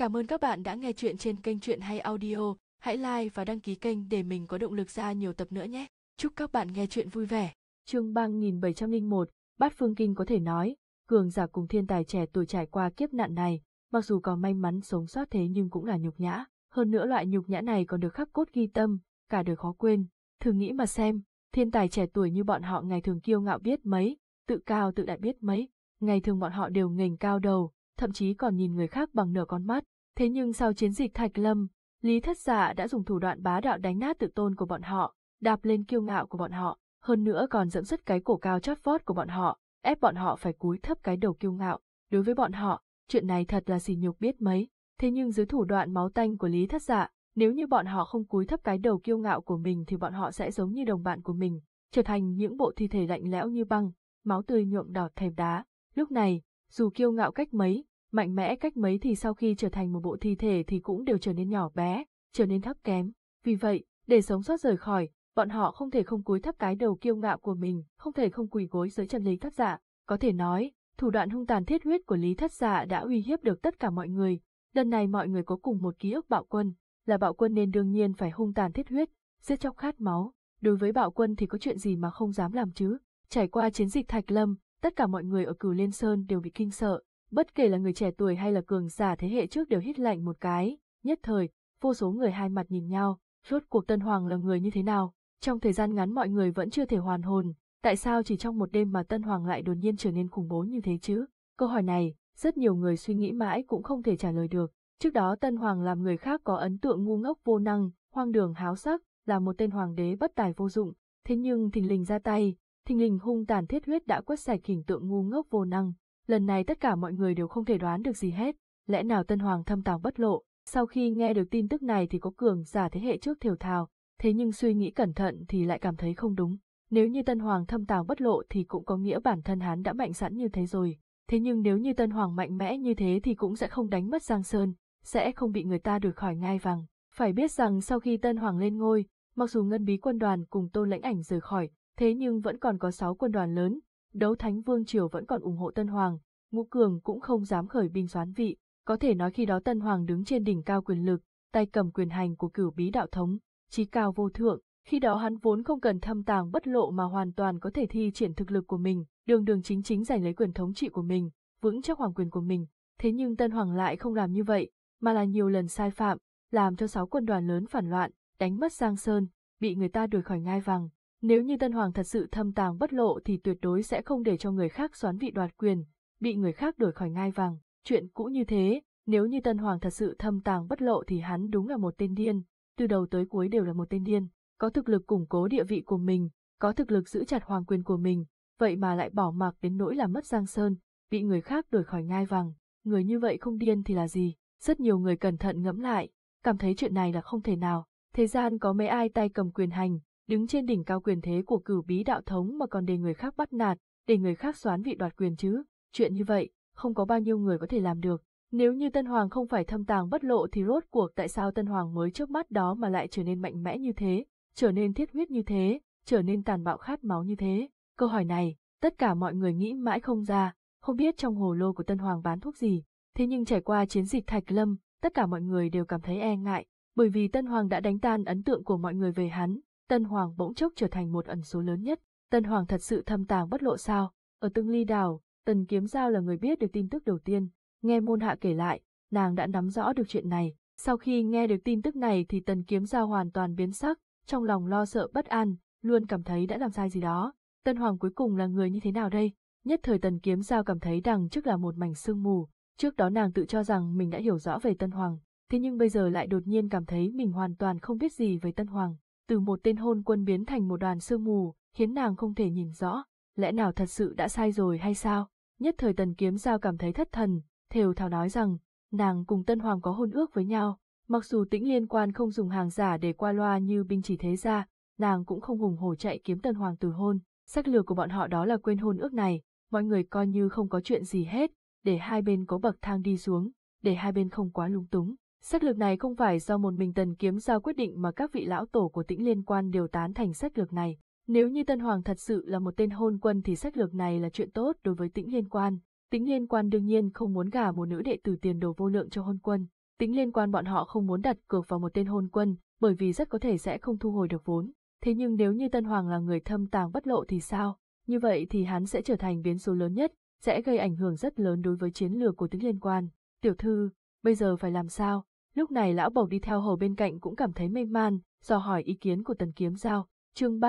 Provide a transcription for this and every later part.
Cảm ơn các bạn đã nghe chuyện trên kênh Chuyện Hay Audio. Hãy like và đăng ký kênh để mình có động lực ra nhiều tập nữa nhé. Chúc các bạn nghe chuyện vui vẻ. Chương 3701, Bát Phương Kinh có thể nói, cường giả cùng thiên tài trẻ tuổi trải qua kiếp nạn này, mặc dù có may mắn sống sót thế nhưng cũng là nhục nhã. Hơn nữa loại nhục nhã này còn được khắc cốt ghi tâm, cả đời khó quên. Thử nghĩ mà xem, thiên tài trẻ tuổi như bọn họ ngày thường kiêu ngạo biết mấy, tự cao tự đại biết mấy, ngày thường bọn họ đều nghềnh cao đầu, thậm chí còn nhìn người khác bằng nửa con mắt, Thế nhưng sau chiến dịch Thạch Lâm, Lý Thất Giả dạ đã dùng thủ đoạn bá đạo đánh nát tự tôn của bọn họ, đạp lên kiêu ngạo của bọn họ, hơn nữa còn dẫn dứt cái cổ cao chót vót của bọn họ, ép bọn họ phải cúi thấp cái đầu kiêu ngạo. Đối với bọn họ, chuyện này thật là xỉ nhục biết mấy, thế nhưng dưới thủ đoạn máu tanh của Lý Thất Giả, dạ, nếu như bọn họ không cúi thấp cái đầu kiêu ngạo của mình thì bọn họ sẽ giống như đồng bạn của mình, trở thành những bộ thi thể lạnh lẽo như băng, máu tươi nhuộm đỏ thềm đá. Lúc này, dù kiêu ngạo cách mấy, mạnh mẽ cách mấy thì sau khi trở thành một bộ thi thể thì cũng đều trở nên nhỏ bé, trở nên thấp kém. Vì vậy, để sống sót rời khỏi, bọn họ không thể không cúi thấp cái đầu kiêu ngạo của mình, không thể không quỳ gối dưới chân Lý Thất Dạ. Có thể nói, thủ đoạn hung tàn thiết huyết của Lý Thất Dạ đã uy hiếp được tất cả mọi người. Lần này mọi người có cùng một ký ức bạo quân, là bạo quân nên đương nhiên phải hung tàn thiết huyết, giết chóc khát máu. Đối với bạo quân thì có chuyện gì mà không dám làm chứ? Trải qua chiến dịch Thạch Lâm, tất cả mọi người ở Cửu Liên Sơn đều bị kinh sợ, Bất kể là người trẻ tuổi hay là cường giả thế hệ trước đều hít lạnh một cái, nhất thời, vô số người hai mặt nhìn nhau, rốt cuộc Tân Hoàng là người như thế nào, trong thời gian ngắn mọi người vẫn chưa thể hoàn hồn, tại sao chỉ trong một đêm mà Tân Hoàng lại đột nhiên trở nên khủng bố như thế chứ? Câu hỏi này, rất nhiều người suy nghĩ mãi cũng không thể trả lời được. Trước đó Tân Hoàng làm người khác có ấn tượng ngu ngốc vô năng, hoang đường háo sắc, là một tên hoàng đế bất tài vô dụng, thế nhưng thình lình ra tay, thình lình hung tàn thiết huyết đã quét sạch hình tượng ngu ngốc vô năng, lần này tất cả mọi người đều không thể đoán được gì hết, lẽ nào Tân Hoàng thâm tàng bất lộ, sau khi nghe được tin tức này thì có cường giả thế hệ trước thiểu thào, thế nhưng suy nghĩ cẩn thận thì lại cảm thấy không đúng. Nếu như Tân Hoàng thâm tàng bất lộ thì cũng có nghĩa bản thân hắn đã mạnh sẵn như thế rồi, thế nhưng nếu như Tân Hoàng mạnh mẽ như thế thì cũng sẽ không đánh mất Giang Sơn, sẽ không bị người ta đuổi khỏi ngai vàng. Phải biết rằng sau khi Tân Hoàng lên ngôi, mặc dù ngân bí quân đoàn cùng Tô Lãnh Ảnh rời khỏi, thế nhưng vẫn còn có 6 quân đoàn lớn, đấu thánh vương triều vẫn còn ủng hộ Tân Hoàng, Ngũ Cường cũng không dám khởi binh xoán vị, có thể nói khi đó Tân Hoàng đứng trên đỉnh cao quyền lực, tay cầm quyền hành của cửu bí đạo thống, trí cao vô thượng, khi đó hắn vốn không cần thâm tàng bất lộ mà hoàn toàn có thể thi triển thực lực của mình, đường đường chính chính giành lấy quyền thống trị của mình, vững chắc hoàng quyền của mình, thế nhưng Tân Hoàng lại không làm như vậy, mà là nhiều lần sai phạm, làm cho sáu quân đoàn lớn phản loạn, đánh mất Giang Sơn, bị người ta đuổi khỏi ngai vàng, nếu như Tân Hoàng thật sự thâm tàng bất lộ thì tuyệt đối sẽ không để cho người khác xoán vị đoạt quyền, bị người khác đổi khỏi ngai vàng. Chuyện cũ như thế, nếu như Tân Hoàng thật sự thâm tàng bất lộ thì hắn đúng là một tên điên, từ đầu tới cuối đều là một tên điên, có thực lực củng cố địa vị của mình, có thực lực giữ chặt hoàng quyền của mình, vậy mà lại bỏ mặc đến nỗi làm mất Giang Sơn, bị người khác đổi khỏi ngai vàng, người như vậy không điên thì là gì? Rất nhiều người cẩn thận ngẫm lại, cảm thấy chuyện này là không thể nào, thế gian có mấy ai tay cầm quyền hành, đứng trên đỉnh cao quyền thế của cửu bí đạo thống mà còn để người khác bắt nạt, để người khác xoán vị đoạt quyền chứ, chuyện như vậy, không có bao nhiêu người có thể làm được. Nếu như Tân Hoàng không phải thâm tàng bất lộ thì rốt cuộc tại sao Tân Hoàng mới trước mắt đó mà lại trở nên mạnh mẽ như thế, trở nên thiết huyết như thế, trở nên tàn bạo khát máu như thế? Câu hỏi này, tất cả mọi người nghĩ mãi không ra, không biết trong hồ lô của Tân Hoàng bán thuốc gì. Thế nhưng trải qua chiến dịch Thạch Lâm, tất cả mọi người đều cảm thấy e ngại, bởi vì Tân Hoàng đã đánh tan ấn tượng của mọi người về hắn, Tân Hoàng bỗng chốc trở thành một ẩn số lớn nhất. Tân Hoàng thật sự thâm tàng bất lộ sao? Ở Tương Ly Đảo, Tần Kiếm Giao là người biết được tin tức đầu tiên. Nghe môn hạ kể lại, nàng đã nắm rõ được chuyện này. Sau khi nghe được tin tức này thì Tần Kiếm Giao hoàn toàn biến sắc, trong lòng lo sợ bất an, luôn cảm thấy đã làm sai gì đó. Tân Hoàng cuối cùng là người như thế nào đây? Nhất thời Tần Kiếm Giao cảm thấy đằng trước là một mảnh sương mù. Trước đó nàng tự cho rằng mình đã hiểu rõ về Tân Hoàng, thế nhưng bây giờ lại đột nhiên cảm thấy mình hoàn toàn không biết gì về Tân Hoàng từ một tên hôn quân biến thành một đoàn sương mù, khiến nàng không thể nhìn rõ, lẽ nào thật sự đã sai rồi hay sao? Nhất thời tần kiếm giao cảm thấy thất thần, thều thảo nói rằng, nàng cùng tân hoàng có hôn ước với nhau, mặc dù tĩnh liên quan không dùng hàng giả để qua loa như binh chỉ thế ra, nàng cũng không hùng hổ chạy kiếm tân hoàng từ hôn, sách lược của bọn họ đó là quên hôn ước này, mọi người coi như không có chuyện gì hết, để hai bên có bậc thang đi xuống, để hai bên không quá lung túng. Sách lược này không phải do một mình tần kiếm ra quyết định mà các vị lão tổ của tĩnh liên quan đều tán thành sách lược này. Nếu như Tân Hoàng thật sự là một tên hôn quân thì sách lược này là chuyện tốt đối với tĩnh liên quan. Tĩnh liên quan đương nhiên không muốn gả một nữ đệ tử tiền đồ vô lượng cho hôn quân. Tĩnh liên quan bọn họ không muốn đặt cược vào một tên hôn quân, bởi vì rất có thể sẽ không thu hồi được vốn. Thế nhưng nếu như Tân Hoàng là người thâm tàng bất lộ thì sao? Như vậy thì hắn sẽ trở thành biến số lớn nhất, sẽ gây ảnh hưởng rất lớn đối với chiến lược của tĩnh liên quan. Tiểu thư, bây giờ phải làm sao? Lúc này lão bầu đi theo hầu bên cạnh cũng cảm thấy mê man, dò hỏi ý kiến của tần kiếm giao, chương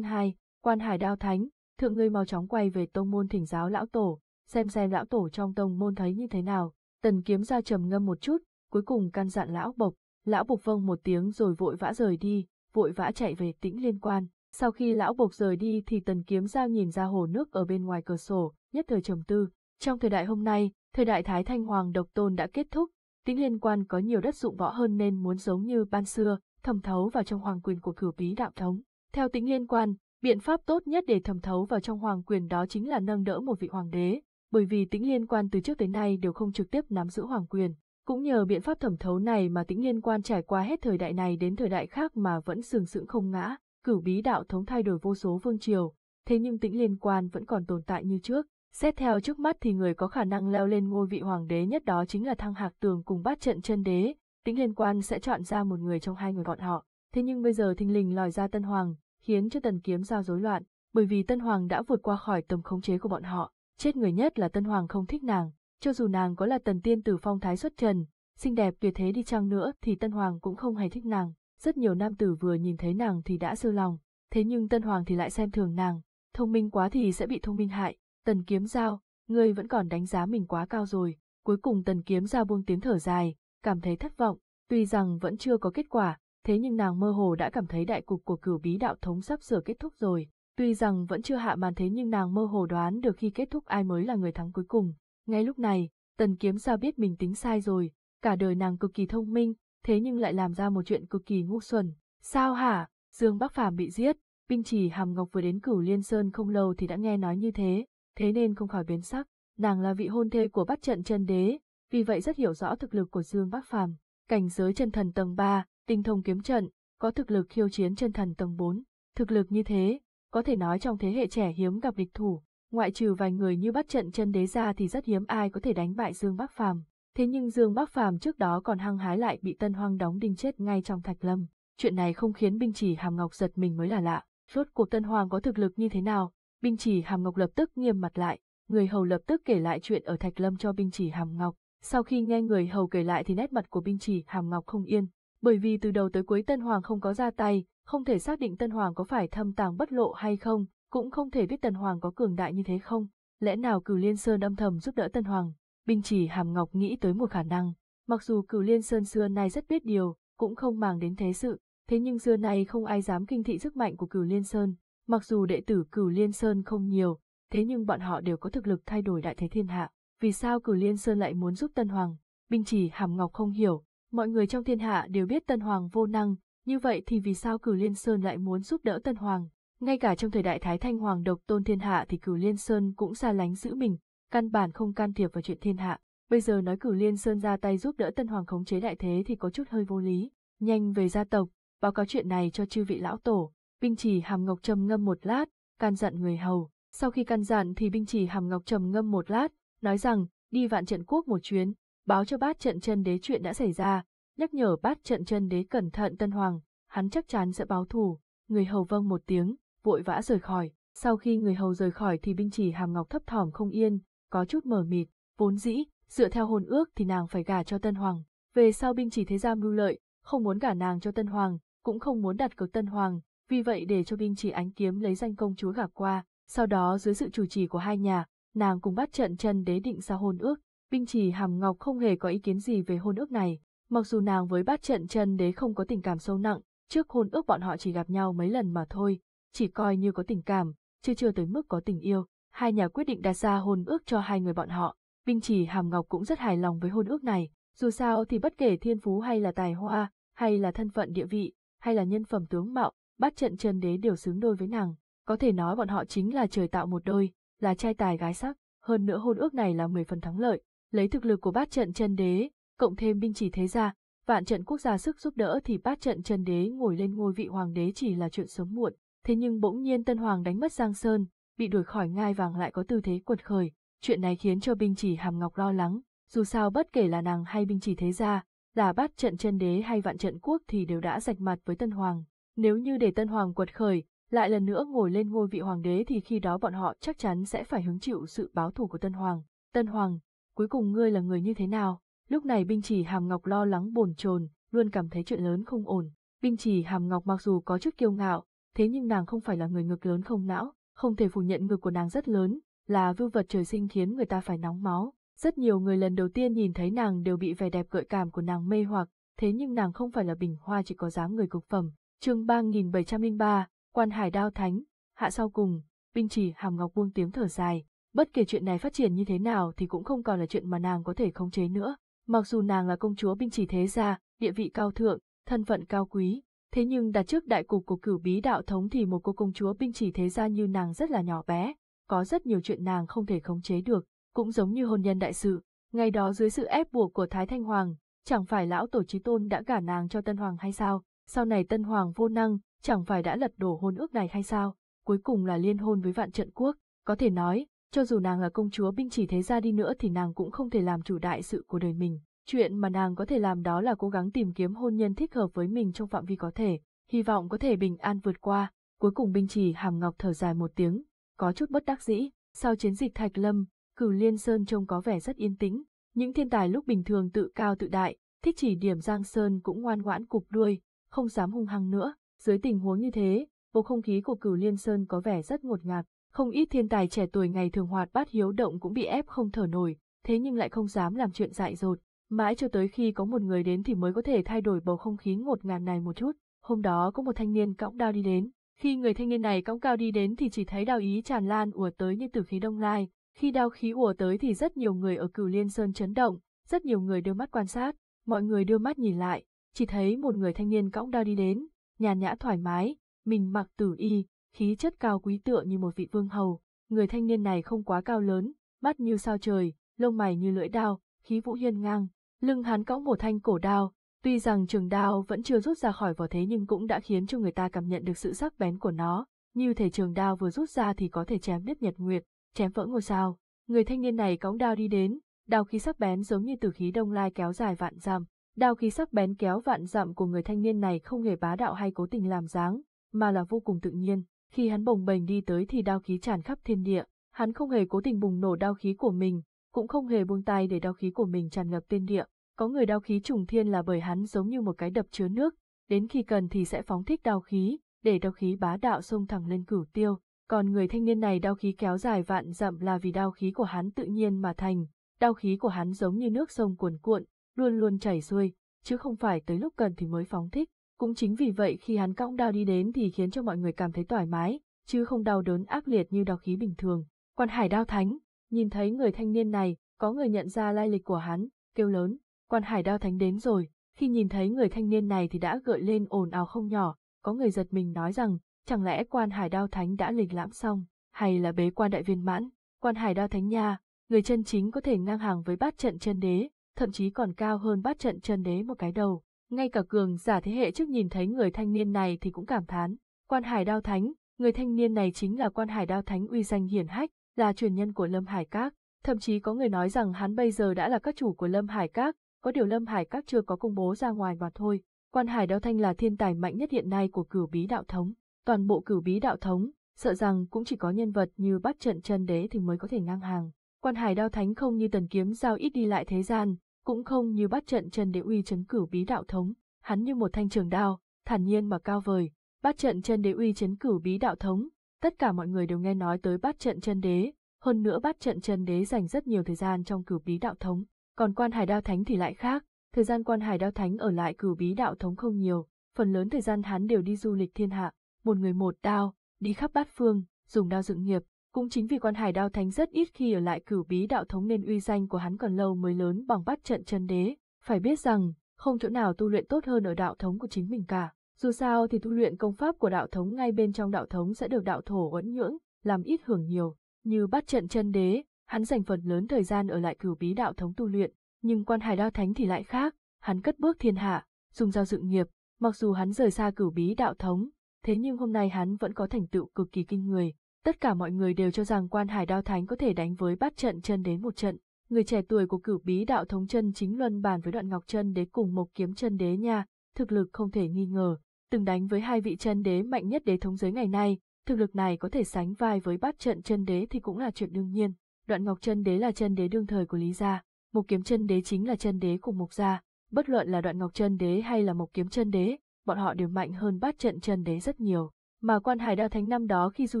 hai quan hải đao thánh, thượng ngươi mau chóng quay về tông môn thỉnh giáo lão tổ, xem xem lão tổ trong tông môn thấy như thế nào. Tần kiếm giao trầm ngâm một chút, cuối cùng căn dặn lão bộc, lão bộc vâng một tiếng rồi vội vã rời đi, vội vã chạy về tĩnh liên quan. Sau khi lão bộc rời đi thì tần kiếm giao nhìn ra hồ nước ở bên ngoài cửa sổ, nhất thời trầm tư. Trong thời đại hôm nay, thời đại Thái Thanh Hoàng độc tôn đã kết thúc, Tính Liên Quan có nhiều đất dụng võ hơn nên muốn giống như ban xưa, thẩm thấu vào trong hoàng quyền của cửu bí đạo thống. Theo tính Liên Quan, biện pháp tốt nhất để thẩm thấu vào trong hoàng quyền đó chính là nâng đỡ một vị hoàng đế, bởi vì tính Liên Quan từ trước tới nay đều không trực tiếp nắm giữ hoàng quyền. Cũng nhờ biện pháp thẩm thấu này mà tính Liên Quan trải qua hết thời đại này đến thời đại khác mà vẫn sừng sững không ngã, cửu bí đạo thống thay đổi vô số vương triều, thế nhưng tính Liên Quan vẫn còn tồn tại như trước, Xét theo trước mắt thì người có khả năng leo lên ngôi vị hoàng đế nhất đó chính là Thăng Hạc Tường cùng bát trận chân đế, tính liên quan sẽ chọn ra một người trong hai người bọn họ. Thế nhưng bây giờ thình lình lòi ra Tân Hoàng, khiến cho Tần Kiếm Giao rối loạn, bởi vì Tân Hoàng đã vượt qua khỏi tầm khống chế của bọn họ. Chết người nhất là Tân Hoàng không thích nàng, cho dù nàng có là Tần Tiên tử phong thái xuất trần, xinh đẹp tuyệt thế đi chăng nữa thì Tân Hoàng cũng không hề thích nàng. Rất nhiều nam tử vừa nhìn thấy nàng thì đã siêu lòng, thế nhưng Tân Hoàng thì lại xem thường nàng, thông minh quá thì sẽ bị thông minh hại, Tần kiếm giao, ngươi vẫn còn đánh giá mình quá cao rồi, cuối cùng tần kiếm giao buông tiếng thở dài, cảm thấy thất vọng, tuy rằng vẫn chưa có kết quả, thế nhưng nàng mơ hồ đã cảm thấy đại cục của cửu bí đạo thống sắp sửa kết thúc rồi. Tuy rằng vẫn chưa hạ màn thế nhưng nàng mơ hồ đoán được khi kết thúc ai mới là người thắng cuối cùng. Ngay lúc này, tần kiếm giao biết mình tính sai rồi, cả đời nàng cực kỳ thông minh, thế nhưng lại làm ra một chuyện cực kỳ ngu xuẩn. Sao hả, Dương Bắc Phàm bị giết, binh chỉ Hàm Ngọc vừa đến cửu Liên Sơn không lâu thì đã nghe nói như thế, thế nên không khỏi biến sắc, nàng là vị hôn thê của Bát trận chân đế, vì vậy rất hiểu rõ thực lực của Dương Bác Phàm, cảnh giới chân thần tầng 3, tinh thông kiếm trận, có thực lực khiêu chiến chân thần tầng 4, thực lực như thế, có thể nói trong thế hệ trẻ hiếm gặp địch thủ, ngoại trừ vài người như Bát trận chân đế ra thì rất hiếm ai có thể đánh bại Dương Bác Phàm. Thế nhưng Dương Bác Phàm trước đó còn hăng hái lại bị Tân Hoang đóng đinh chết ngay trong Thạch Lâm, chuyện này không khiến binh chỉ Hàm Ngọc giật mình mới là lạ, rốt cuộc Tân Hoang có thực lực như thế nào, Binh chỉ hàm ngọc lập tức nghiêm mặt lại, người hầu lập tức kể lại chuyện ở Thạch Lâm cho binh chỉ hàm ngọc. Sau khi nghe người hầu kể lại thì nét mặt của binh chỉ hàm ngọc không yên, bởi vì từ đầu tới cuối Tân Hoàng không có ra tay, không thể xác định Tân Hoàng có phải thâm tàng bất lộ hay không, cũng không thể biết Tân Hoàng có cường đại như thế không. Lẽ nào Cửu Liên Sơn âm thầm giúp đỡ Tân Hoàng? Binh chỉ hàm ngọc nghĩ tới một khả năng, mặc dù Cửu Liên Sơn xưa nay rất biết điều, cũng không màng đến thế sự, thế nhưng xưa nay không ai dám kinh thị sức mạnh của Cửu Liên Sơn, Mặc dù đệ tử cửu Liên Sơn không nhiều, thế nhưng bọn họ đều có thực lực thay đổi đại thế thiên hạ. Vì sao cửu Liên Sơn lại muốn giúp Tân Hoàng? Binh chỉ Hàm Ngọc không hiểu, mọi người trong thiên hạ đều biết Tân Hoàng vô năng, như vậy thì vì sao cửu Liên Sơn lại muốn giúp đỡ Tân Hoàng? Ngay cả trong thời đại Thái Thanh Hoàng độc tôn thiên hạ thì cửu Liên Sơn cũng xa lánh giữ mình, căn bản không can thiệp vào chuyện thiên hạ. Bây giờ nói cửu Liên Sơn ra tay giúp đỡ Tân Hoàng khống chế đại thế thì có chút hơi vô lý. Nhanh về gia tộc, báo cáo chuyện này cho chư vị lão tổ, Binh chỉ hàm ngọc trầm ngâm một lát, can dặn người hầu. Sau khi can dặn thì binh chỉ hàm ngọc trầm ngâm một lát, nói rằng, đi vạn trận quốc một chuyến, báo cho bát trận chân đế chuyện đã xảy ra, nhắc nhở bát trận chân đế cẩn thận tân hoàng, hắn chắc chắn sẽ báo thù. Người hầu vâng một tiếng, vội vã rời khỏi. Sau khi người hầu rời khỏi thì binh chỉ hàm ngọc thấp thỏm không yên, có chút mờ mịt, vốn dĩ, dựa theo hôn ước thì nàng phải gả cho tân hoàng. Về sau binh chỉ thế ra mưu lợi, không muốn gả nàng cho tân hoàng, cũng không muốn đặt cược tân hoàng, vì vậy để cho binh chỉ ánh kiếm lấy danh công chúa gả qua, sau đó dưới sự chủ trì của hai nhà, nàng cùng bắt trận chân đế định ra hôn ước, binh chỉ hàm ngọc không hề có ý kiến gì về hôn ước này, mặc dù nàng với bát trận chân đế không có tình cảm sâu nặng, trước hôn ước bọn họ chỉ gặp nhau mấy lần mà thôi, chỉ coi như có tình cảm, chưa chưa tới mức có tình yêu, hai nhà quyết định đặt ra hôn ước cho hai người bọn họ, binh chỉ hàm ngọc cũng rất hài lòng với hôn ước này, dù sao thì bất kể thiên phú hay là tài hoa, hay là thân phận địa vị, hay là nhân phẩm tướng mạo, bát trận chân đế đều xứng đôi với nàng, có thể nói bọn họ chính là trời tạo một đôi, là trai tài gái sắc, hơn nữa hôn ước này là 10 phần thắng lợi, lấy thực lực của bát trận chân đế, cộng thêm binh chỉ thế gia, vạn trận quốc gia sức giúp đỡ thì bát trận chân đế ngồi lên ngôi vị hoàng đế chỉ là chuyện sớm muộn, thế nhưng bỗng nhiên tân hoàng đánh mất Giang Sơn, bị đuổi khỏi ngai vàng lại có tư thế quật khởi, chuyện này khiến cho binh chỉ hàm ngọc lo lắng, dù sao bất kể là nàng hay binh chỉ thế gia, là bát trận chân đế hay vạn trận quốc thì đều đã rạch mặt với tân hoàng, nếu như để Tân Hoàng quật khởi, lại lần nữa ngồi lên ngôi vị hoàng đế thì khi đó bọn họ chắc chắn sẽ phải hứng chịu sự báo thù của Tân Hoàng. Tân Hoàng, cuối cùng ngươi là người như thế nào? Lúc này binh chỉ hàm ngọc lo lắng bồn chồn, luôn cảm thấy chuyện lớn không ổn. Binh chỉ hàm ngọc mặc dù có chút kiêu ngạo, thế nhưng nàng không phải là người ngực lớn không não, không thể phủ nhận ngực của nàng rất lớn, là vưu vật trời sinh khiến người ta phải nóng máu. Rất nhiều người lần đầu tiên nhìn thấy nàng đều bị vẻ đẹp gợi cảm của nàng mê hoặc, thế nhưng nàng không phải là bình hoa chỉ có dáng người cực phẩm, chương 3703, quan hải đao thánh, hạ sau cùng, binh chỉ hàm ngọc buông tiếng thở dài, bất kể chuyện này phát triển như thế nào thì cũng không còn là chuyện mà nàng có thể khống chế nữa, mặc dù nàng là công chúa binh chỉ thế gia, địa vị cao thượng, thân phận cao quý, thế nhưng đặt trước đại cục của cửu bí đạo thống thì một cô công chúa binh chỉ thế gia như nàng rất là nhỏ bé, có rất nhiều chuyện nàng không thể khống chế được, cũng giống như hôn nhân đại sự, ngày đó dưới sự ép buộc của Thái Thanh Hoàng, chẳng phải lão tổ trí tôn đã gả nàng cho Tân Hoàng hay sao, sau này tân hoàng vô năng, chẳng phải đã lật đổ hôn ước này hay sao, cuối cùng là liên hôn với vạn trận quốc, có thể nói, cho dù nàng là công chúa binh chỉ thế ra đi nữa thì nàng cũng không thể làm chủ đại sự của đời mình. Chuyện mà nàng có thể làm đó là cố gắng tìm kiếm hôn nhân thích hợp với mình trong phạm vi có thể, hy vọng có thể bình an vượt qua. Cuối cùng binh chỉ hàm ngọc thở dài một tiếng, có chút bất đắc dĩ, sau chiến dịch Thạch Lâm, cửu Liên Sơn trông có vẻ rất yên tĩnh, những thiên tài lúc bình thường tự cao tự đại, thích chỉ điểm Giang Sơn cũng ngoan ngoãn cục đuôi, không dám hung hăng nữa. Dưới tình huống như thế, bầu không khí của cửu Liên Sơn có vẻ rất ngột ngạt, không ít thiên tài trẻ tuổi ngày thường hoạt bát hiếu động cũng bị ép không thở nổi, thế nhưng lại không dám làm chuyện dại dột. Mãi cho tới khi có một người đến thì mới có thể thay đổi bầu không khí ngột ngạt này một chút. Hôm đó có một thanh niên cõng đao đi đến. Khi người thanh niên này cõng cao đi đến thì chỉ thấy đao ý tràn lan ùa tới như tử khí đông lai. Khi đao khí ùa tới thì rất nhiều người ở cửu liên sơn chấn động, rất nhiều người đưa mắt quan sát, mọi người đưa mắt nhìn lại, chỉ thấy một người thanh niên cõng đao đi đến, nhàn nhã thoải mái, mình mặc tử y, khí chất cao quý tựa như một vị vương hầu. Người thanh niên này không quá cao lớn, mắt như sao trời, lông mày như lưỡi đao, khí vũ hiên ngang, lưng hắn cõng một thanh cổ đao, tuy rằng trường đao vẫn chưa rút ra khỏi vỏ thế nhưng cũng đã khiến cho người ta cảm nhận được sự sắc bén của nó, như thể trường đao vừa rút ra thì có thể chém đứt nhật nguyệt, chém vỡ ngôi sao. Người thanh niên này cõng đao đi đến, đao khí sắc bén giống như từ khí đông lai kéo dài vạn dặm, Đao khí sắc bén kéo vạn dặm của người thanh niên này không hề bá đạo hay cố tình làm dáng, mà là vô cùng tự nhiên. Khi hắn bồng bềnh đi tới thì đao khí tràn khắp thiên địa, hắn không hề cố tình bùng nổ đao khí của mình, cũng không hề buông tay để đao khí của mình tràn ngập thiên địa. Có người đao khí trùng thiên là bởi hắn giống như một cái đập chứa nước, đến khi cần thì sẽ phóng thích đao khí, để đao khí bá đạo xông thẳng lên cửu tiêu. Còn người thanh niên này đao khí kéo dài vạn dặm là vì đao khí của hắn tự nhiên mà thành, đao khí của hắn giống như nước sông cuồn cuộn, luôn luôn chảy xuôi, chứ không phải tới lúc cần thì mới phóng thích. Cũng chính vì vậy khi hắn cong đao đi đến thì khiến cho mọi người cảm thấy thoải mái, chứ không đau đớn ác liệt như đao khí bình thường. Quan hải đao thánh, nhìn thấy người thanh niên này, có người nhận ra lai lịch của hắn, kêu lớn, quan hải đao thánh đến rồi, khi nhìn thấy người thanh niên này thì đã gợi lên ồn ào không nhỏ, có người giật mình nói rằng, chẳng lẽ quan hải đao thánh đã lịch lãm xong, hay là bế quan đại viên mãn, quan hải đao thánh nha, người chân chính có thể ngang hàng với bát trận chân đế, thậm chí còn cao hơn bát trận chân đế một cái đầu. Ngay cả cường giả thế hệ trước nhìn thấy người thanh niên này thì cũng cảm thán. Quan Hải Đao Thánh, người thanh niên này chính là Quan Hải Đao Thánh uy danh hiển hách, là truyền nhân của Lâm Hải Các. Thậm chí có người nói rằng hắn bây giờ đã là các chủ của Lâm Hải Các, có điều Lâm Hải Các chưa có công bố ra ngoài mà thôi. Quan Hải Đao Thanh là thiên tài mạnh nhất hiện nay của cửu bí đạo thống. Toàn bộ cửu bí đạo thống, sợ rằng cũng chỉ có nhân vật như bắt trận chân đế thì mới có thể ngang hàng. Quan Hải Đao Thánh không như tần kiếm giao ít đi lại thế gian, cũng không như bắt trận chân đế uy chấn cửu bí đạo thống, hắn như một thanh trường đao, thản nhiên mà cao vời, bắt trận chân đế uy chấn cửu bí đạo thống, tất cả mọi người đều nghe nói tới bắt trận chân đế, hơn nữa bắt trận chân đế dành rất nhiều thời gian trong cửu bí đạo thống, còn quan hải đao thánh thì lại khác, thời gian quan hải đao thánh ở lại cửu bí đạo thống không nhiều, phần lớn thời gian hắn đều đi du lịch thiên hạ, một người một đao, đi khắp bát phương, dùng đao dựng nghiệp, cũng chính vì quan hải đao thánh rất ít khi ở lại cửu bí đạo thống nên uy danh của hắn còn lâu mới lớn bằng bắt trận chân đế, phải biết rằng, không chỗ nào tu luyện tốt hơn ở đạo thống của chính mình cả. Dù sao thì tu luyện công pháp của đạo thống ngay bên trong đạo thống sẽ được đạo thổ uẩn nhưỡng, làm ít hưởng nhiều. Như bắt trận chân đế, hắn dành phần lớn thời gian ở lại cửu bí đạo thống tu luyện, nhưng quan hải đao thánh thì lại khác, hắn cất bước thiên hạ, dùng giao dựng nghiệp, mặc dù hắn rời xa cửu bí đạo thống, thế nhưng hôm nay hắn vẫn có thành tựu cực kỳ kinh người, Tất cả mọi người đều cho rằng quan hải đao thánh có thể đánh với bát trận chân đến một trận. Người trẻ tuổi của cửu bí đạo thống chân chính luân bàn với đoạn ngọc chân đế cùng một kiếm chân đế nha, thực lực không thể nghi ngờ. Từng đánh với hai vị chân đế mạnh nhất đế thống giới ngày nay, thực lực này có thể sánh vai với bát trận chân đế thì cũng là chuyện đương nhiên. Đoạn ngọc chân đế là chân đế đương thời của Lý Gia, một kiếm chân đế chính là chân đế của Mục Gia. Bất luận là đoạn ngọc chân đế hay là một kiếm chân đế, bọn họ đều mạnh hơn bát trận chân đế rất nhiều mà quan hải đao thánh năm đó khi du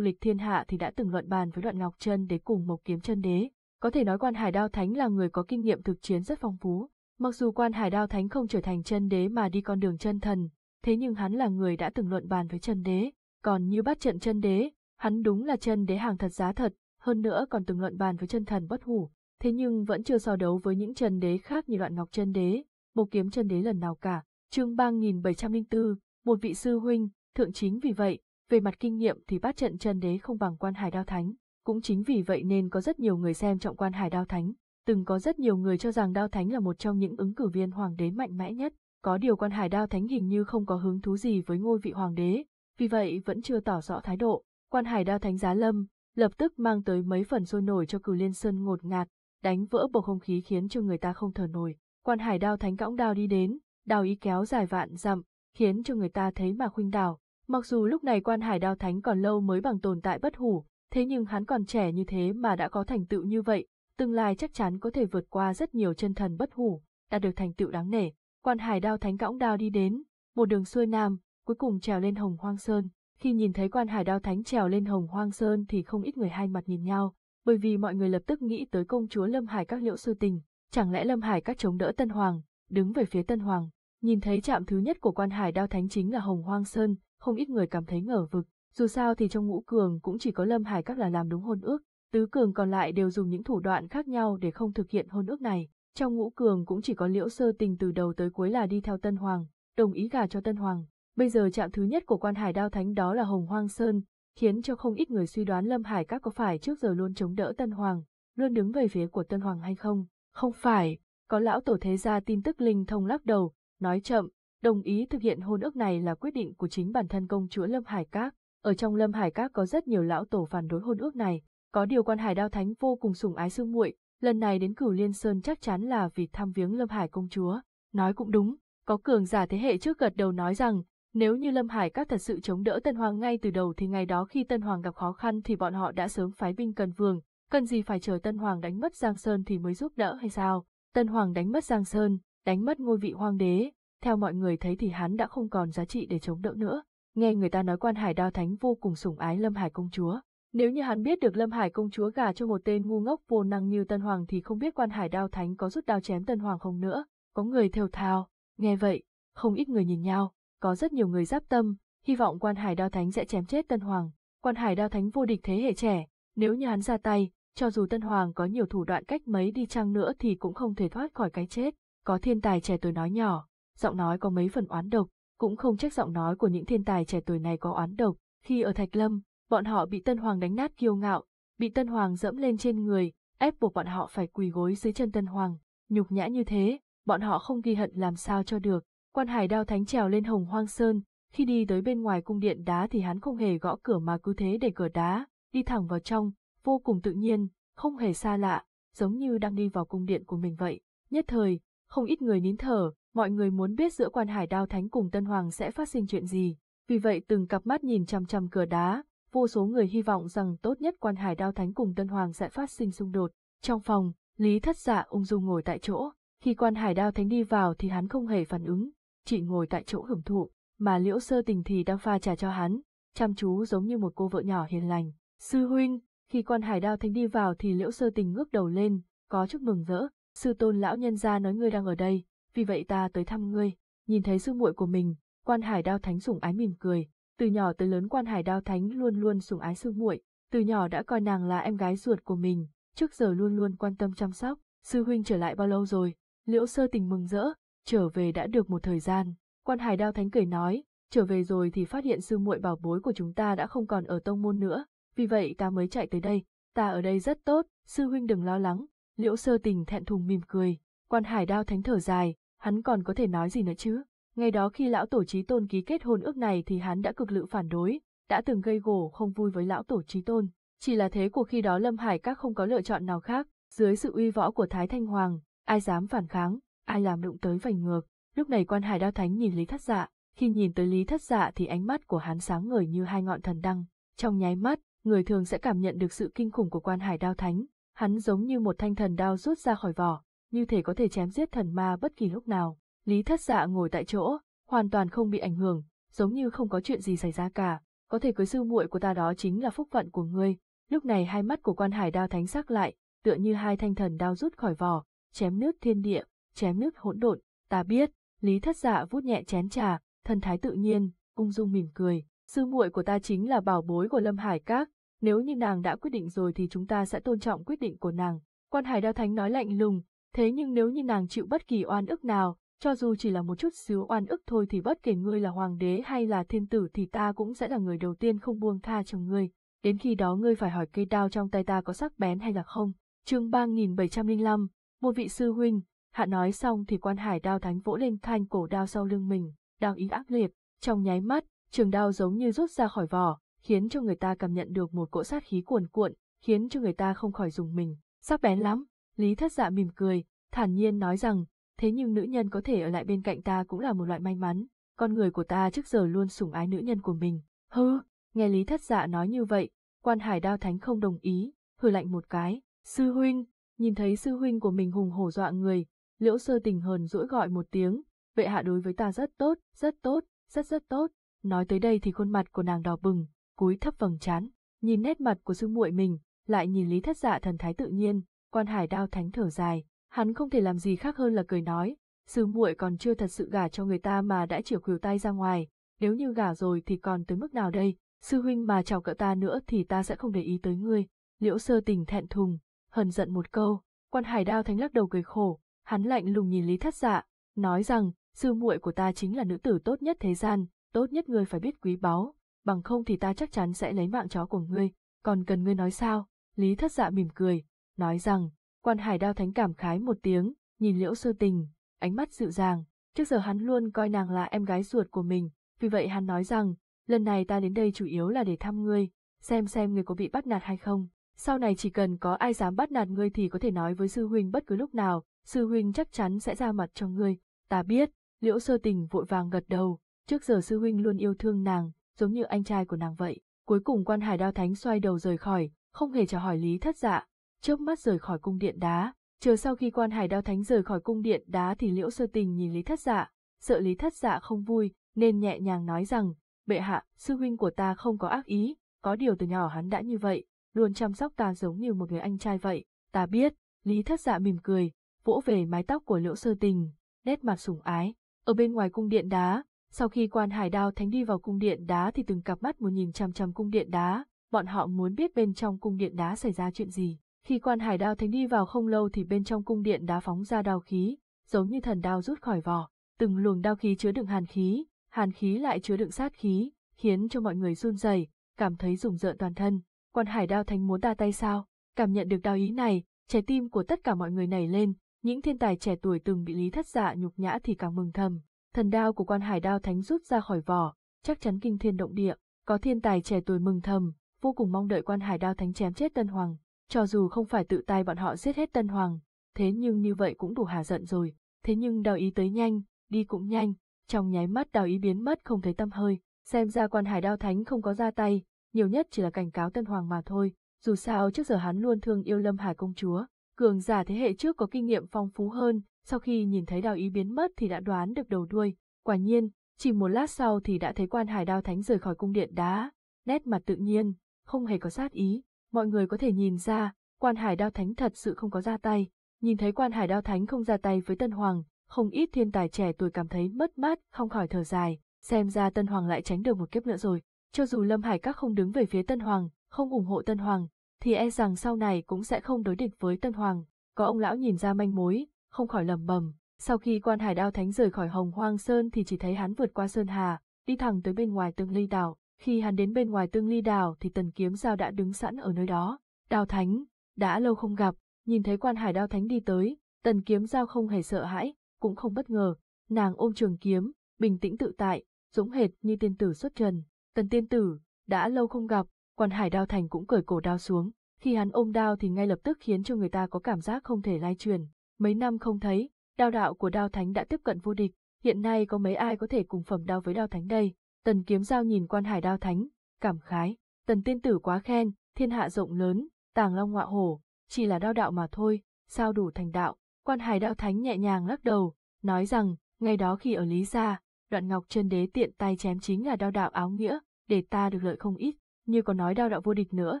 lịch thiên hạ thì đã từng luận bàn với đoạn ngọc chân để cùng mộc kiếm chân đế. Có thể nói quan hải đao thánh là người có kinh nghiệm thực chiến rất phong phú. Mặc dù quan hải đao thánh không trở thành chân đế mà đi con đường chân thần, thế nhưng hắn là người đã từng luận bàn với chân đế. Còn như bắt trận chân đế, hắn đúng là chân đế hàng thật giá thật, hơn nữa còn từng luận bàn với chân thần bất hủ. Thế nhưng vẫn chưa so đấu với những chân đế khác như đoạn ngọc chân đế, mộc kiếm chân đế lần nào cả. Chương ba nghìn bảy trăm linh 3704, một vị sư huynh, thượng chính vì vậy, về mặt kinh nghiệm thì bát trận chân đế không bằng quan hải đao thánh, cũng chính vì vậy nên có rất nhiều người xem trọng quan hải đao thánh, từng có rất nhiều người cho rằng đao thánh là một trong những ứng cử viên hoàng đế mạnh mẽ nhất, có điều quan hải đao thánh hình như không có hứng thú gì với ngôi vị hoàng đế, vì vậy vẫn chưa tỏ rõ thái độ. Quan hải đao thánh giá lâm, lập tức mang tới mấy phần sôi nổi cho cử liên sơn ngột ngạt, đánh vỡ bầu không khí khiến cho người ta không thở nổi. Quan hải đao thánh cõng đao đi đến, đao ý kéo dài vạn dặm, khiến cho người ta thấy mà khuynh đảo, Mặc dù lúc này quan hải đao thánh còn lâu mới bằng tồn tại bất hủ, thế nhưng hắn còn trẻ như thế mà đã có thành tựu như vậy, tương lai chắc chắn có thể vượt qua rất nhiều chân thần bất hủ, đạt được thành tựu đáng nể. Quan hải đao thánh cõng đao đi đến, một đường xuôi nam, cuối cùng trèo lên hồng hoang sơn. Khi nhìn thấy quan hải đao thánh trèo lên hồng hoang sơn thì không ít người hai mặt nhìn nhau, bởi vì mọi người lập tức nghĩ tới công chúa Lâm Hải các liệu sư tình, chẳng lẽ Lâm Hải các chống đỡ Tân Hoàng, đứng về phía Tân Hoàng, nhìn thấy trạm thứ nhất của quan hải đao thánh chính là hồng hoang sơn, không ít người cảm thấy ngờ vực. Dù sao thì trong ngũ cường cũng chỉ có Lâm Hải các là làm đúng hôn ước, tứ cường còn lại đều dùng những thủ đoạn khác nhau để không thực hiện hôn ước này. Trong ngũ cường cũng chỉ có Liễu Sơ Tình từ đầu tới cuối là đi theo Tân Hoàng, đồng ý gả cho Tân Hoàng. Bây giờ trạm thứ nhất của quan hải đao thánh đó là Hồng Hoang Sơn, khiến cho không ít người suy đoán Lâm Hải các có phải trước giờ luôn chống đỡ Tân Hoàng, luôn đứng về phía của Tân Hoàng hay không. Không phải, có lão tổ thế gia tin tức linh thông lắc đầu, nói chậm, Đồng ý thực hiện hôn ước này là quyết định của chính bản thân công chúa Lâm Hải Các. Ở trong Lâm Hải Các có rất nhiều lão tổ phản đối hôn ước này, có điều quan hải đao thánh vô cùng sủng ái xương muội, lần này đến cửu liên sơn chắc chắn là vì thăm viếng Lâm Hải công chúa. Nói cũng đúng, có cường giả thế hệ trước gật đầu nói rằng, nếu như Lâm Hải các thật sự chống đỡ Tân Hoàng ngay từ đầu thì ngày đó khi Tân Hoàng gặp khó khăn thì bọn họ đã sớm phái binh cần vương. cần gì phải chờ Tân Hoàng đánh mất Giang Sơn thì mới giúp đỡ hay sao? Tân Hoàng đánh mất Giang Sơn, đánh mất ngôi vị hoàng đế, theo mọi người thấy thì hắn đã không còn giá trị để chống đỡ nữa. Nghe người ta nói quan hải đao thánh vô cùng sủng ái Lâm Hải công chúa. Nếu như hắn biết được Lâm Hải công chúa gả cho một tên ngu ngốc vô năng như Tân Hoàng thì không biết quan hải đao thánh có rút đao chém Tân Hoàng không nữa. Có người theo thào, nghe vậy, không ít người nhìn nhau, có rất nhiều người giáp tâm, hy vọng quan hải đao thánh sẽ chém chết Tân Hoàng. Quan hải đao thánh vô địch thế hệ trẻ, nếu như hắn ra tay, cho dù Tân Hoàng có nhiều thủ đoạn cách mấy đi chăng nữa thì cũng không thể thoát khỏi cái chết. Có thiên tài trẻ tuổi nói nhỏ, giọng nói có mấy phần oán độc, cũng không trách giọng nói của những thiên tài trẻ tuổi này có oán độc, khi ở Thạch Lâm, bọn họ bị Tân Hoàng đánh nát kiêu ngạo, bị Tân Hoàng dẫm lên trên người, ép buộc bọn họ phải quỳ gối dưới chân Tân Hoàng, nhục nhã như thế, bọn họ không ghi hận làm sao cho được. Quan Hải Đao Thánh trèo lên Hồng Hoang Sơn, khi đi tới bên ngoài cung điện đá thì hắn không hề gõ cửa mà cứ thế để cửa đá, đi thẳng vào trong, vô cùng tự nhiên, không hề xa lạ, giống như đang đi vào cung điện của mình vậy. Nhất thời, không ít người nín thở, mọi người muốn biết giữa quan hải đao thánh cùng Tân Hoàng sẽ phát sinh chuyện gì, vì vậy từng cặp mắt nhìn chằm chằm cửa đá, vô số người hy vọng rằng tốt nhất quan hải đao thánh cùng Tân Hoàng sẽ phát sinh xung đột. Trong phòng, Lý thất dạ ung dung ngồi tại chỗ, khi quan hải đao thánh đi vào thì hắn không hề phản ứng, chỉ ngồi tại chỗ hưởng thụ, mà liễu sơ tình thì đang pha trà cho hắn, chăm chú giống như một cô vợ nhỏ hiền lành. Sư huynh, khi quan hải đao thánh đi vào thì liễu sơ tình ngước đầu lên, có chút mừng rỡ, sư tôn lão nhân gia nói ngươi đang ở đây, vì vậy ta tới thăm ngươi, nhìn thấy sư muội của mình, quan hải đao thánh sủng ái mỉm cười, từ nhỏ tới lớn quan hải đao thánh luôn luôn sủng ái sư muội, từ nhỏ đã coi nàng là em gái ruột của mình, trước giờ luôn luôn quan tâm chăm sóc, sư huynh trở lại bao lâu rồi, liễu sơ tình mừng rỡ, trở về đã được một thời gian, quan hải đao thánh cười nói, trở về rồi thì phát hiện sư muội bảo bối của chúng ta đã không còn ở tông môn nữa, vì vậy ta mới chạy tới đây, ta ở đây rất tốt, sư huynh đừng lo lắng, Liễu sơ tình thẹn thùng mỉm cười, quan hải đao thánh thở dài, hắn còn có thể nói gì nữa chứ? Ngày đó khi lão tổ trí tôn ký kết hôn ước này thì hắn đã cực lực phản đối, đã từng gây gổ không vui với lão tổ trí tôn. Chỉ là thế của khi đó Lâm Hải các không có lựa chọn nào khác, dưới sự uy võ của Thái Thanh Hoàng, ai dám phản kháng, ai làm đụng tới vành ngược. Lúc này quan hải đao thánh nhìn Lý Thất Dạ, khi nhìn tới Lý Thất Dạ thì ánh mắt của hắn sáng ngời như hai ngọn thần đăng. Trong nháy mắt, người thường sẽ cảm nhận được sự kinh khủng của quan hải đao thánh, Hắn giống như một thanh thần đao rút ra khỏi vỏ, như thể có thể chém giết thần ma bất kỳ lúc nào. Lý thất dạ ngồi tại chỗ, hoàn toàn không bị ảnh hưởng, giống như không có chuyện gì xảy ra cả. Có thể cưới sư muội của ta đó chính là phúc phận của ngươi. Lúc này hai mắt của quan hải đao thánh sắc lại, tựa như hai thanh thần đao rút khỏi vỏ, chém nước thiên địa, chém nước hỗn độn. Ta biết, Lý thất dạ vút nhẹ chén trà, thân thái tự nhiên, ung dung mỉm cười. Sư muội của ta chính là bảo bối của Lâm Hải Các, nếu như nàng đã quyết định rồi thì chúng ta sẽ tôn trọng quyết định của nàng. Quan Hải Đao Thánh nói lạnh lùng, thế nhưng nếu như nàng chịu bất kỳ oan ức nào, cho dù chỉ là một chút xíu oan ức thôi thì bất kể ngươi là hoàng đế hay là thiên tử thì ta cũng sẽ là người đầu tiên không buông tha cho ngươi. Đến khi đó ngươi phải hỏi cây đao trong tay ta có sắc bén hay là không. Chương 3705, một vị sư huynh, hạ nói xong thì quan hải đao thánh vỗ lên thanh cổ đao sau lưng mình, đao ý ác liệt, trong nháy mắt, trường đao giống như rút ra khỏi vỏ, khiến cho người ta cảm nhận được một cỗ sát khí cuồn cuộn, khiến cho người ta không khỏi dùng mình, sắc bén lắm, Lý Thất Dạ mỉm cười, thản nhiên nói rằng, thế nhưng nữ nhân có thể ở lại bên cạnh ta cũng là một loại may mắn, con người của ta trước giờ luôn sủng ái nữ nhân của mình, Hừ, nghe Lý Thất Dạ nói như vậy, quan hải đao thánh không đồng ý, hừ lạnh một cái, sư huynh, nhìn thấy sư huynh của mình hùng hổ dọa người, liễu sơ tình hờn rũi gọi một tiếng, vệ hạ đối với ta rất tốt, rất tốt, rất rất tốt, nói tới đây thì khuôn mặt của nàng đỏ bừng, cúi thấp vầng trán, nhìn nét mặt của sư muội mình, lại nhìn Lý Thất Dạ thần thái tự nhiên, Quan Hải Đao thánh thở dài, hắn không thể làm gì khác hơn là cười nói, sư muội còn chưa thật sự gả cho người ta mà đã chịu khuỷu tay ra ngoài, nếu như gả rồi thì còn tới mức nào đây, sư huynh mà chào cỡ ta nữa thì ta sẽ không để ý tới ngươi. Liễu Sơ Tình thẹn thùng, hờn giận một câu, Quan Hải Đao thánh lắc đầu cười khổ, hắn lạnh lùng nhìn Lý Thất Dạ, nói rằng, sư muội của ta chính là nữ tử tốt nhất thế gian, tốt nhất ngươi phải biết quý báu, bằng không thì ta chắc chắn sẽ lấy mạng chó của ngươi, còn cần ngươi nói sao? Lý thất dạ mỉm cười, nói rằng, quan hải đao thánh cảm khái một tiếng, nhìn liễu sơ tình, ánh mắt dịu dàng, trước giờ hắn luôn coi nàng là em gái ruột của mình, vì vậy hắn nói rằng, lần này ta đến đây chủ yếu là để thăm ngươi, xem xem ngươi có bị bắt nạt hay không. Sau này chỉ cần có ai dám bắt nạt ngươi thì có thể nói với sư huynh bất cứ lúc nào, sư huynh chắc chắn sẽ ra mặt cho ngươi. Ta biết, liễu sơ tình vội vàng gật đầu, trước giờ sư huynh luôn yêu thương nàng, giống như anh trai của nàng vậy. Cuối cùng quan hải đao thánh xoay đầu rời khỏi, không hề trả hỏi lý thất dạ, chớp mắt rời khỏi cung điện đá. Chờ sau khi quan hải đao thánh rời khỏi cung điện đá thì liễu sơ tình nhìn lý thất dạ, sợ lý thất dạ không vui, nên nhẹ nhàng nói rằng, bệ hạ, sư huynh của ta không có ác ý, có điều từ nhỏ hắn đã như vậy, luôn chăm sóc ta giống như một người anh trai vậy, ta biết, lý thất dạ mỉm cười, vỗ về mái tóc của liễu sơ tình, nét mặt sủng ái. Ở bên ngoài cung điện đá, sau khi quan hải đao thánh đi vào cung điện đá thì từng cặp mắt muốn nhìn chằm chằm cung điện đá, bọn họ muốn biết bên trong cung điện đá xảy ra chuyện gì. Khi quan hải đao thánh đi vào không lâu thì bên trong cung điện đá phóng ra đao khí, giống như thần đao rút khỏi vỏ, từng luồng đao khí chứa đựng hàn khí, hàn khí lại chứa đựng sát khí, khiến cho mọi người run rẩy, cảm thấy rùng rợn toàn thân. Quan hải đao thánh muốn ta tay sao? Cảm nhận được đao ý này, trái tim của tất cả mọi người nảy lên, những thiên tài trẻ tuổi từng bị lý thất dạ nhục nhã thì càng mừng thầm thần đao của quan hải đao thánh rút ra khỏi vỏ, chắc chắn kinh thiên động địa, có thiên tài trẻ tuổi mừng thầm, vô cùng mong đợi quan hải đao thánh chém chết Tân Hoàng, cho dù không phải tự tay bọn họ giết hết Tân Hoàng, thế nhưng như vậy cũng đủ hà giận rồi, thế nhưng đào ý tới nhanh, đi cũng nhanh, trong nháy mắt đào ý biến mất không thấy tâm hơi, xem ra quan hải đao thánh không có ra tay, nhiều nhất chỉ là cảnh cáo Tân Hoàng mà thôi, dù sao trước giờ hắn luôn thương yêu Lâm Hải công chúa, cường giả thế hệ trước có kinh nghiệm phong phú hơn, sau khi nhìn thấy đào ý biến mất thì đã đoán được đầu đuôi, quả nhiên, chỉ một lát sau thì đã thấy quan hải đao thánh rời khỏi cung điện đá, nét mặt tự nhiên, không hề có sát ý, mọi người có thể nhìn ra, quan hải đao thánh thật sự không có ra tay, nhìn thấy quan hải đao thánh không ra tay với Tân Hoàng, không ít thiên tài trẻ tuổi cảm thấy mất mát, không khỏi thở dài, xem ra Tân Hoàng lại tránh được một kiếp nữa rồi, cho dù Lâm Hải Các không đứng về phía Tân Hoàng, không ủng hộ Tân Hoàng, thì e rằng sau này cũng sẽ không đối địch với Tân Hoàng, có ông lão nhìn ra manh mối, không khỏi lầm bầm. Sau khi quan hải đao thánh rời khỏi hồng hoang sơn thì chỉ thấy hắn vượt qua sơn hà, đi thẳng tới bên ngoài tương ly đảo. Khi hắn đến bên ngoài tương ly đảo thì tần kiếm giao đã đứng sẵn ở nơi đó. Đao thánh, đã lâu không gặp, nhìn thấy quan hải đao thánh đi tới, tần kiếm giao không hề sợ hãi, cũng không bất ngờ. Nàng ôm trường kiếm, bình tĩnh tự tại, dũng hệt như tiên tử xuất trần. Tần tiên tử, đã lâu không gặp, quan hải đao thành cũng cởi cổ đao xuống. Khi hắn ôm đao thì ngay lập tức khiến cho người ta có cảm giác không thể lai truyền. Mấy năm không thấy, đao đạo của đao thánh đã tiếp cận vô địch, hiện nay có mấy ai có thể cùng phẩm đao với đao thánh đây. Tần kiếm giao nhìn quan hải đao thánh, cảm khái, tần tiên tử quá khen, thiên hạ rộng lớn, tàng long ngọa hổ, chỉ là đao đạo mà thôi, sao đủ thành đạo. Quan hải Đao thánh nhẹ nhàng lắc đầu, nói rằng, ngày đó khi ở Lý Gia, đoạn ngọc chân đế tiện tay chém chính là đao đạo áo nghĩa, để ta được lợi không ít, như có nói đao đạo vô địch nữa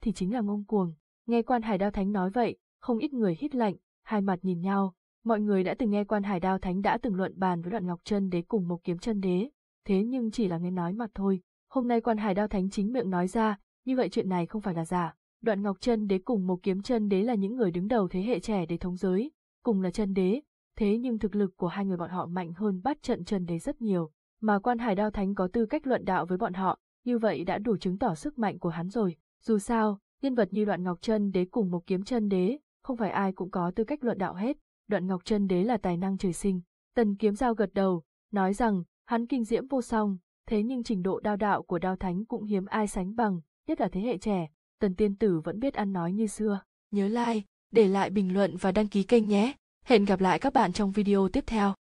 thì chính là ngông cuồng. Nghe quan hải đao thánh nói vậy, không ít người hít lạnh, hai mặt nhìn nhau, mọi người đã từng nghe quan hải đao thánh đã từng luận bàn với đoạn ngọc chân đế cùng một kiếm chân đế, thế nhưng chỉ là nghe nói mà thôi, hôm nay quan hải đao thánh chính miệng nói ra, như vậy chuyện này không phải là giả. Đoạn Ngọc Chân Đế cùng một Kiếm Chân Đế là những người đứng đầu thế hệ trẻ để thống giới, cùng là chân đế, thế nhưng thực lực của hai người bọn họ mạnh hơn bắt trận chân đế rất nhiều, mà quan hải đao thánh có tư cách luận đạo với bọn họ, như vậy đã đủ chứng tỏ sức mạnh của hắn rồi. Dù sao, nhân vật như đoạn ngọc chân đế cùng một kiếm chân đế, không phải ai cũng có tư cách luận đạo hết, đoạn Ngọc Trân Đế là tài năng trời sinh. Tần Kiếm Giao gật đầu, nói rằng, hắn kinh diễm vô song, thế nhưng trình độ đao đạo của đao thánh cũng hiếm ai sánh bằng, nhất là thế hệ trẻ, Tần Tiên Tử vẫn biết ăn nói như xưa. Nhớ like, để lại bình luận và đăng ký kênh nhé. Hẹn gặp lại các bạn trong video tiếp theo.